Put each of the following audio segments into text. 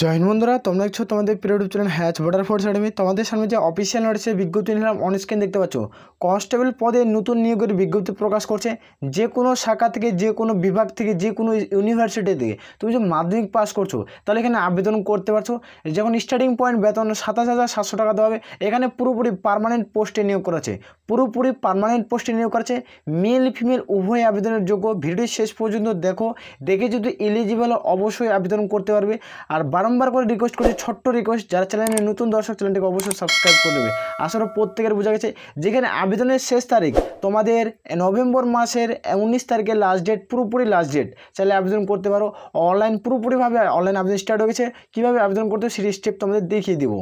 join বন্ধুরা তোমরা দেখছো তোমাদের পিরিয়ড চ্যানেল হ্যাচ বর্ডার ফোর্স একাডেমি তোমাদের সামনে যে অফিসিয়াল নোটিসে বিজ্ঞপ্তি নিলাম অন স্ক্রিন দেখতে পাচ্ছ কনস্টেবল পদে নতুন নিয়োগের বিজ্ঞপ্তি প্রকাশ করছে যে কোনো শাখা থেকে যে কোনো বিভাগ থেকে যে কোনো ইউনিভার্সিটি থেকে তুমি যে মাধ্যমিক পাস করছো তাহলে এখানে আবেদন করতে পারছো যখন স্টার্টিং পয়েন্ট বেতন সাতাশ হাজার সাতশো টাকা দেওয়া হবে এখানে পুরোপুরি পারমানেন্ট পোস্টে নিয়োগ করেছে পুরোপুরি পারমানেন্ট পোস্টে নিয়োগ করেছে মেল ফিমেল উভয় আবেদনের যোগ্য ভিডিও শেষ পর্যন্ত দেখো দেখে যদি এলিজিবল অবশ্যই আবেদন করতে পারবে আর বারংবার করে রিকোয়েস্ট করছি ছোট্ট রিকোয়েস্ট যারা চ্যানেলে নতুন দর্শক চ্যানেলটিকে অবশ্যই সাবস্ক্রাইব করে দেবে আসলে প্রত্যেকের বোঝা গেছে যেখানে আবেদনের শেষ তারিখ তোমাদের নভেম্বর মাসের উনিশ তারিখে লাস্ট ডেট পুরোপুরি লাস্ট ডেট চাইলে আবেদন করতে পারো অনলাইন পুরোপুরিভাবে অনলাইন আবেদন স্টার্ট হয়ে গেছে কীভাবে আবেদন করতে হবে সেটি স্টেপ তোমাদের দেখিয়ে দেবো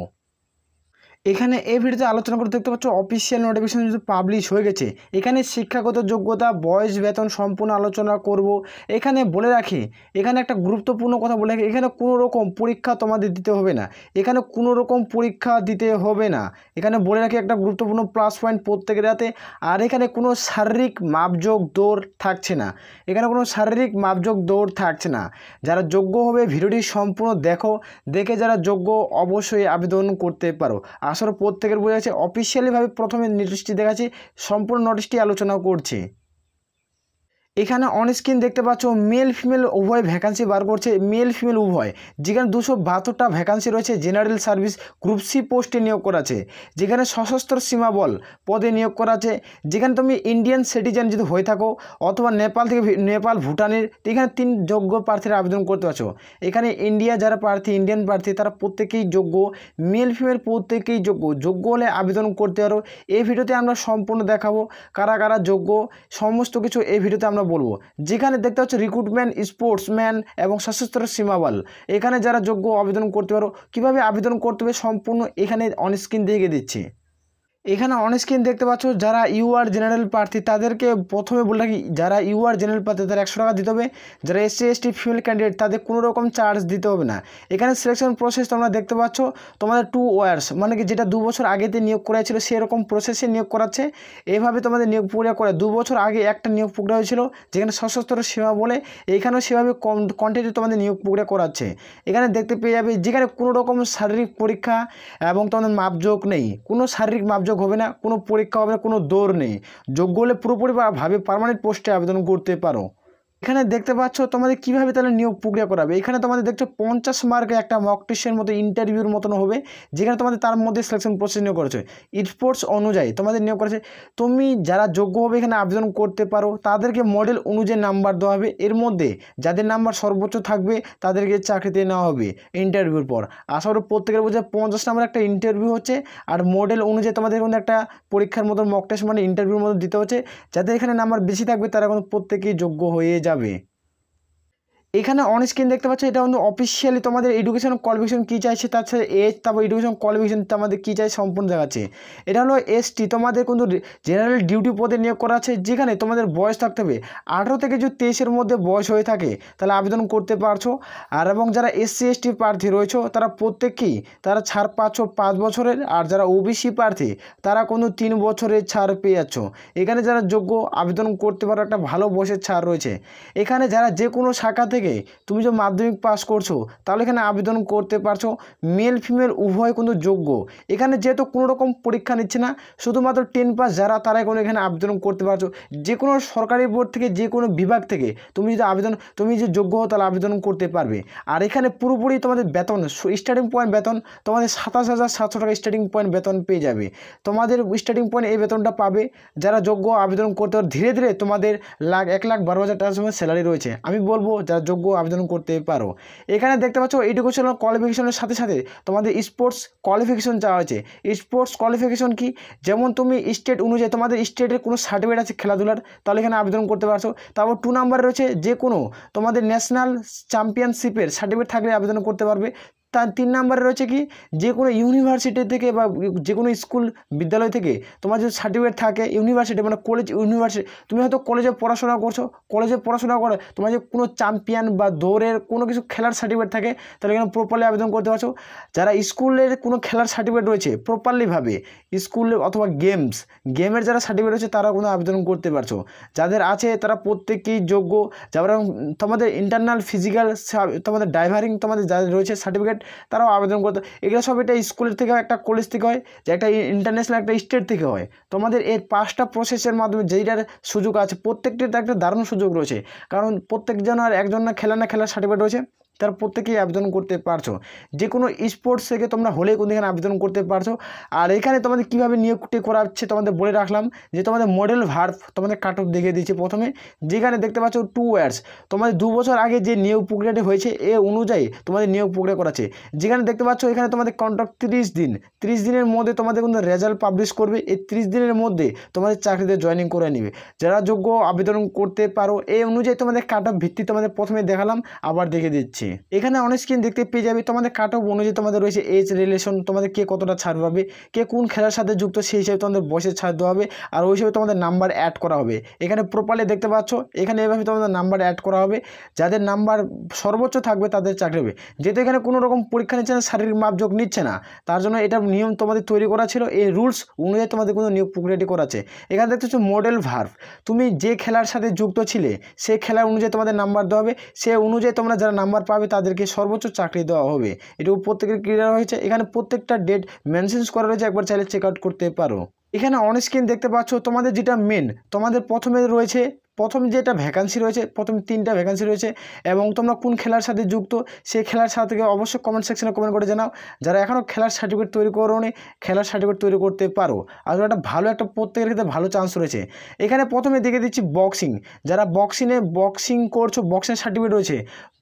এখানে এই ভিডিওতে আলোচনা করতে দেখতে পাচ্ছ অফিসিয়াল নোটিফিকেশন যদি পাবলিশ হয়ে গেছে এখানে শিক্ষাগত যোগ্যতা বয়স বেতন সম্পূর্ণ আলোচনা করব এখানে বলে রাখি এখানে একটা গুরুত্বপূর্ণ কথা বলে রাখি এখানে কোনো রকম পরীক্ষা তোমাদের দিতে হবে না এখানে কোনো রকম পরীক্ষা দিতে হবে না এখানে বলে রাখি একটা গুরুত্বপূর্ণ প্লাস পয়েন্ট প্রত্যেকের হাতে আর এখানে কোনো শারীরিক মাপযোগ দৌড় থাকছে না এখানে কোনো শারীরিক মাপযোগ দৌড় থাকছে না যারা যোগ্য হবে ভিডিওটি সম্পূর্ণ দেখো দেখে যারা যোগ্য অবশ্যই আবেদন করতে পারো আসর পর থেকে বোঝা যাচ্ছে অফিসিয়ালিভাবে প্রথমে নোটিশটি দেখাচ্ছে সম্পূর্ণ নোটিশটি আলোচনাও করছে এখানে অন স্ক্রিন দেখতে পাচ্ছ মেল ফিমেল উভয় ভ্যাকান্সি বার করছে মেল ফিমেল উভয় যেখানে দুশো বাহাত্তরটা ভ্যাকান্সি রয়েছে জেনারেল সার্ভিস গ্রুপ সি পোস্টে নিয়োগ করা আছে যেখানে সশস্ত্র সীমাবল পদে নিয়োগ করা আছে যেখানে তুমি ইন্ডিয়ান সিটিজেন যদি হয়ে থাকো অথবা নেপাল থেকে নেপাল ভুটানের এখানে তিন যোগ্য প্রার্থীরা আবেদন করতে পারছো এখানে ইন্ডিয়া যারা প্রার্থী ইন্ডিয়ান প্রার্থী তারা প্রত্যেকেই যোগ্য মেল ফিমেল প্রত্যেকেই যোগ্য যোগ্য হলে আবেদন করতে পারো এই ভিডিওতে আমরা সম্পূর্ণ দেখাবো কারা কারা যোগ্য সমস্ত কিছু এই ভিডিওতে আমরা বলবো যেখানে দেখতে হচ্ছে রিক্রুটম্যান স্পোর্টসম্যান এবং সশস্ত্র সীমাবল এখানে যারা যোগ্য আবেদন করতে পারো কিভাবে আবেদন করতে হবে সম্পূর্ণ এখানে অনস্ক্রিন দেখে দিচ্ছে এখানে অনেক স্ক্রিন দেখতে পাচ্ছ যারা ইউআর জেনারেল প্রার্থী তাদেরকে প্রথমে বলে রাখি যারা ইউআর জেনারেল প্রার্থী তারা একশো টাকা দিতে হবে যারা এস টি ফিমেল ক্যান্ডিডেট তাদের কোনো রকম চার্জ দিতে হবে না এখানে সিলেকশন প্রসেস তোমরা দেখতে পাচ্ছ তোমাদের টু ওয়ার্স মানে কি যেটা দু বছর আগেতে নিয়োগ করা ছিল সেরকম প্রসেসে নিয়োগ করাচ্ছে এভাবে তোমাদের নিয়োগ প্রক্রিয়া করে দু বছর আগে একটা নিয়োগ প্রক্রিয়া হয়েছিল যেখানে সশস্ত্র সীমা বলে এখানেও সেভাবে কম কন্টিনিউ তোমাদের নিয়োগ প্রক্রিয়া করাচ্ছে এখানে দেখতে পেয়ে যাবে যেখানে কোনো রকম শারীরিক পরীক্ষা এবং তোমাদের মাপযোগ নেই কোনো শারীরিক মাপযোগ নিয়োগ হবে না কোনো পরীক্ষা হবে না কোনো দৌড় নেই যোগ্য হলে পুরোপুরিভাবে পারমানেন্ট পোস্টে আবেদন করতে পারো এখানে দেখতে পাচ্ছ তোমাদের কিভাবে তাহলে নিয়োগ প্রক্রিয়া করাবে এখানে তোমাদের দেখছো পঞ্চাশ মার্কে একটা মক টেস্টের মতো ইন্টারভিউর মতন হবে যেখানে তোমাদের তার মধ্যে সিলেকশন প্রসেস নিয়োগ করেছে স্পোর্টস অনুযায়ী তোমাদের নিয়োগ করেছে তুমি যারা যোগ্য হবে এখানে আবেদন করতে পারো তাদেরকে মডেল অনুযায়ী নাম্বার দেওয়া হবে এর মধ্যে যাদের নাম্বার সর্বোচ্চ থাকবে তাদেরকে চাকরিতে নেওয়া হবে ইন্টারভিউর পর আশা করি প্রত্যেকের বোঝে পঞ্চাশ নাম্বার একটা ইন্টারভিউ হচ্ছে আর মডেল অনুযায়ী তোমাদের কিন্তু একটা পরীক্ষার মতো মক টেস্ট মানে ইন্টারভিউর মতো দিতে হচ্ছে যাদের এখানে নাম্বার বেশি থাকবে তারা কিন্তু প্রত্যেকেই যোগ্য হয়ে যাবে এখানে অন স্ক্রিন দেখতে পাচ্ছ এটা কিন্তু অফিসিয়ালি তোমাদের এডুকেশন কোয়ালিফিকেশন কী চাইছে তার সাথে এজ তারপর এডুকেশন কোয়ালিফিকেশন তোমাদের কী চাই সম্পূর্ণ দেখাচ্ছে এটা হলো এসটি তোমাদের কিন্তু জেনারেল ডিউটি পদে নিয়োগ করা আছে যেখানে তোমাদের বয়স থাকতে হবে আঠেরো থেকে যদি তেইশের মধ্যে বয়স হয়ে থাকে তাহলে আবেদন করতে পারছো আর এবং যারা এসসি এসটি প্রার্থী রয়েছে তারা প্রত্যেককেই তারা ছাড় পাচ্ছ পাঁচ বছরের আর যারা ওবিসি প্রার্থী তারা কোনো তিন বছরের ছাড় পেয়ে যাচ্ছ এখানে যারা যোগ্য আবেদন করতে পারো একটা ভালো বয়সের ছাড় রয়েছে এখানে যারা যে কোনো শাখা থেকে থেকে তুমি যে মাধ্যমিক পাস করছো তাহলে এখানে আবেদন করতে পারছো মেল ফিমেল উভয় কিন্তু যোগ্য এখানে যেহেতু কোনো রকম পরীক্ষা নিচ্ছে না শুধুমাত্র টেন পাস যারা তারাই কোনো এখানে আবেদন করতে পারছো যে কোনো সরকারি বোর্ড থেকে যে কোনো বিভাগ থেকে তুমি যদি আবেদন তুমি যে যোগ্য হও তাহলে আবেদন করতে পারবে আর এখানে পুরোপুরি তোমাদের বেতন স্টার্টিং পয়েন্ট বেতন তোমাদের সাতাশ হাজার সাতশো টাকা স্টার্টিং পয়েন্ট বেতন পেয়ে যাবে তোমাদের স্টার্টিং পয়েন্ট এই বেতনটা পাবে যারা যোগ্য আবেদন করতে ধীরে ধীরে তোমাদের লাখ এক লাখ বারো হাজার টাকার সময় স্যালারি রয়েছে আমি বলবো যারা যোগ্য আবেদন করতে পারো এখানে দেখতে পাচ্ছ এডুকেশনাল কোয়ালিফিকেশনের সাথে সাথে তোমাদের স্পোর্টস কোয়ালিফিকেশন চাওয়া হয়েছে স্পোর্টস কোয়ালিফিকেশন কি যেমন তুমি স্টেট অনুযায়ী তোমাদের স্টেটের কোনো সার্টিফিকেট আছে খেলাধুলার তাহলে এখানে আবেদন করতে পারছো তারপর টু নাম্বার রয়েছে যে কোনো তোমাদের ন্যাশনাল চ্যাম্পিয়নশিপের সার্টিফিকেট থাকলে আবেদন করতে পারবে তার তিন নম্বরে রয়েছে কি যে কোনো ইউনিভার্সিটি থেকে বা যে কোনো স্কুল বিদ্যালয় থেকে তোমার যদি সার্টিফিকেট থাকে ইউনিভার্সিটি মানে কলেজ ইউনিভার্সিটি তুমি হয়তো কলেজে পড়াশোনা করছো কলেজে পড়াশোনা করে তোমার যে কোনো চ্যাম্পিয়ন বা দৌড়ের কোনো কিছু খেলার সার্টিফিকেট থাকে তাহলে এখানে প্রপারলি আবেদন করতে পারছো যারা স্কুলের কোনো খেলার সার্টিফিকেট রয়েছে প্রপারলিভাবে স্কুল অথবা গেমস গেমের যারা সার্টিফিকেট রয়েছে তারা কোনো আবেদন করতে পারছো যাদের আছে তারা প্রত্যেকেই যোগ্য যারা তোমাদের ইন্টারনাল ফিজিক্যাল তোমাদের ড্রাইভারিং তোমাদের যাদের রয়েছে সার্টিফিকেট তারাও আবেদন করতে এগুলো সব এটা স্কুলের থেকে হয় একটা কলেজ থেকে হয় যে একটা ইন্টারন্যাশনাল একটা স্টেট থেকে হয় তোমাদের এর পাঁচটা প্রসেসের মাধ্যমে যেইটার সুযোগ আছে প্রত্যেকটিতে একটা দারুণ সুযোগ রয়েছে কারণ প্রত্যেকজন আর একজন না খেলা না খেলার সার্টিফিকেট রয়েছে তার প্রত্যেকেই আবেদন করতে পারছো যে কোনো স্পোর্টস থেকে তোমরা হলে কোনো এখানে আবেদন করতে পারছো আর এখানে তোমাদের কীভাবে নিয়োগটি করা হচ্ছে তোমাদের বলে রাখলাম যে তোমাদের মডেল ভার্ভ তোমাদের কাট অফ দেখিয়ে দিচ্ছে প্রথমে যেখানে দেখতে পাচ্ছ টু ইয়ার্স তোমাদের দু বছর আগে যে নিয়োগ প্রক্রিয়াটি হয়েছে এ অনুযায়ী তোমাদের নিয়োগ প্রক্রিয়া করাচ্ছে যেখানে দেখতে পাচ্ছ এখানে তোমাদের কন্ট্রাক্ট তিরিশ দিন তিরিশ দিনের মধ্যে তোমাদের কোনো রেজাল্ট পাবলিশ করবে এই তিরিশ দিনের মধ্যে তোমাদের চাকরিতে জয়নিং করে নেবে যারা যোগ্য আবেদন করতে পারো এই অনুযায়ী তোমাদের কাট অফ ভিত্তি তোমাদের প্রথমে দেখালাম আবার দেখে দিচ্ছে আছে এখানে অনেক স্ক্রিন দেখতে পেয়ে যাবে তোমাদের কাট অফ অনুযায়ী তোমাদের রয়েছে এজ রিলেশন তোমাদের কে কতটা ছাড় পাবে কে কোন খেলার সাথে যুক্ত সেই হিসেবে তোমাদের বয়সে ছাড় দেওয়া হবে আর ওই হিসেবে তোমাদের নাম্বার অ্যাড করা হবে এখানে প্রপারলি দেখতে পাচ্ছ এখানে এভাবে তোমাদের নাম্বার অ্যাড করা হবে যাদের নাম্বার সর্বোচ্চ থাকবে তাদের চাকরি হবে যেহেতু এখানে কোনো রকম পরীক্ষা নিচ্ছে না শারীরিক মাপযোগ নিচ্ছে না তার জন্য এটা নিয়ম তোমাদের তৈরি করা ছিল এই রুলস অনুযায়ী তোমাদের কোনো নিয়োগ প্রক্রিয়াটি করা আছে এখানে দেখতে হচ্ছে মডেল ভার্ভ তুমি যে খেলার সাথে যুক্ত ছিলে সে খেলার অনুযায়ী তোমাদের নাম্বার দেওয়া হবে সে অনুযায়ী তোমরা যারা নাম্বার পাবে তাদেরকে সর্বোচ্চ চাকরি দেওয়া হবে এটুকু প্রত্যেকের ক্রীড়া হয়েছে এখানে প্রত্যেকটা ডেট মেনশনস করা রয়েছে একবার চাইলে চেক আউট করতে পারো এখানে অন স্ক্রিন দেখতে পাচ্ছ তোমাদের যেটা মেন তোমাদের প্রথমে রয়েছে প্রথম যেটা ভ্যাকান্সি রয়েছে প্রথম তিনটা ভ্যাকান্সি রয়েছে এবং তোমরা কোন খেলার সাথে যুক্ত সেই খেলার সাথে অবশ্যই কমেন্ট সেকশনে কমেন্ট করে জানাও যারা এখনও খেলার সার্টিফিকেট তৈরি করো নি খেলার সার্টিফিকেট তৈরি করতে পারো আর একটা ভালো একটা প্রত্যেকের ক্ষেত্রে ভালো চান্স রয়েছে এখানে প্রথমে দেখে দিচ্ছি বক্সিং যারা বক্সিংয়ে বক্সিং করছো বক্সিং সার্টিফিকেট রয়েছে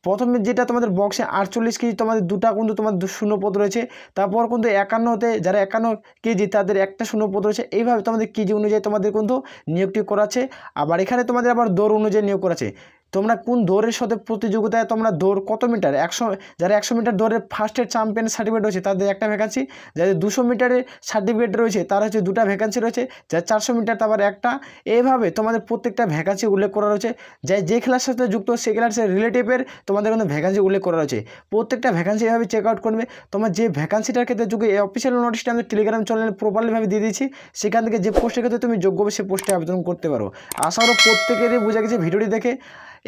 প্রথমে যেটা তোমাদের বক্সে আটচল্লিশ কেজি তোমাদের দুটা কিন্তু তোমাদের শূন্যপদ রয়েছে তারপর কিন্তু একান্নতে যারা একান্ন কেজি তাদের একটা শূন্যপদ রয়েছে এইভাবে তোমাদের কেজি অনুযায়ী তোমাদের কিন্তু নিয়োগটি করাচ্ছে আবার এখানে তোমাদের আবার দৌড় অনুযায়ী নিয়োগ করাছে তোমরা কোন দৌড়ের সাথে প্রতিযোগিতায় তোমরা দৌড় কত মিটার একশো যারা একশো মিটার দৌড়ের ফার্স্টের চ্যাম্পিয়ন সার্টিফিকেট রয়েছে তাদের একটা ভ্যাকান্সি যাদের দুশো মিটারের সার্টিফিকেট রয়েছে তার হচ্ছে দুটা ভ্যাকান্সি রয়েছে যার চারশো মিটার আবার একটা এইভাবে তোমাদের প্রত্যেকটা ভ্যাকান্সি উল্লেখ করা রয়েছে যাই যে খেলার সাথে যুক্ত সেই খেলার সাথে রিলেটিভের তোমাদের কিন্তু ভ্যাকান্সি উল্লেখ করা রয়েছে প্রত্যেকটা ভ্যাকান্সি এভাবে চেক আউট করবে তোমার যে ভ্যাকান্সিটার ক্ষেত্রে যুগে এই অফিসিয়াল নোটিশটা আমি টেলিগ্রাম চ্যানেলে প্রপারলিভাবে দিয়ে দিচ্ছি সেখান থেকে যে পোস্টের ক্ষেত্রে তুমি যোগ্য সে পোস্টে আবেদন করতে পারো আশা আরও প্রত্যেকেরই বোঝা গেছে ভিডিওটি দেখে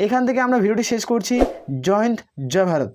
এখান থেকে আমরা ভিডিওটি শেষ করছি জয়েন্ট জয় ভারত